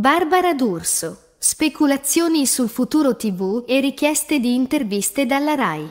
Barbara D'Urso. Speculazioni sul futuro TV e richieste di interviste dalla RAI.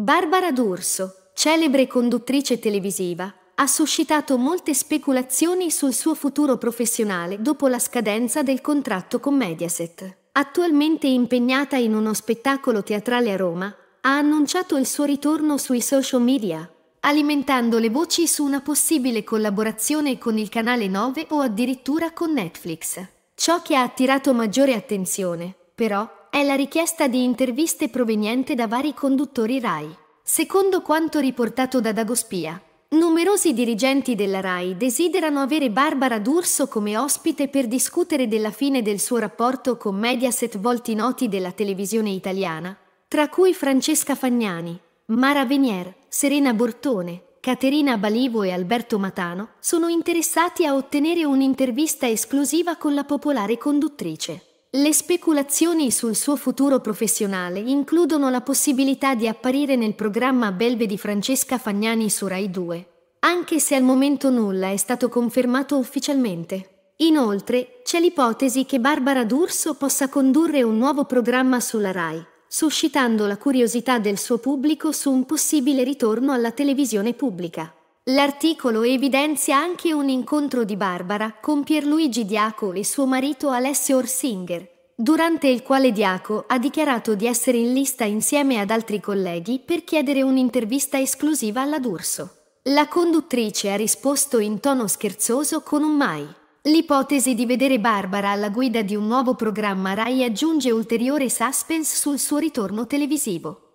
Barbara D'Urso, celebre conduttrice televisiva, ha suscitato molte speculazioni sul suo futuro professionale dopo la scadenza del contratto con Mediaset. Attualmente impegnata in uno spettacolo teatrale a Roma, ha annunciato il suo ritorno sui social media, alimentando le voci su una possibile collaborazione con il canale 9 o addirittura con Netflix. Ciò che ha attirato maggiore attenzione, però, è la richiesta di interviste proveniente da vari conduttori RAI. Secondo quanto riportato da Dagospia, numerosi dirigenti della RAI desiderano avere Barbara D'Urso come ospite per discutere della fine del suo rapporto con Mediaset volti noti della televisione italiana, tra cui Francesca Fagnani, Mara Venier, Serena Bortone, Caterina Balivo e Alberto Matano sono interessati a ottenere un'intervista esclusiva con la popolare conduttrice. Le speculazioni sul suo futuro professionale includono la possibilità di apparire nel programma Belve di Francesca Fagnani su Rai 2, anche se al momento nulla è stato confermato ufficialmente. Inoltre, c'è l'ipotesi che Barbara D'Urso possa condurre un nuovo programma sulla Rai, suscitando la curiosità del suo pubblico su un possibile ritorno alla televisione pubblica. L'articolo evidenzia anche un incontro di Barbara con Pierluigi Diaco e suo marito Alessio Orsinger, durante il quale Diaco ha dichiarato di essere in lista insieme ad altri colleghi per chiedere un'intervista esclusiva alla D'Urso. La conduttrice ha risposto in tono scherzoso con un mai. L'ipotesi di vedere Barbara alla guida di un nuovo programma Rai aggiunge ulteriore suspense sul suo ritorno televisivo.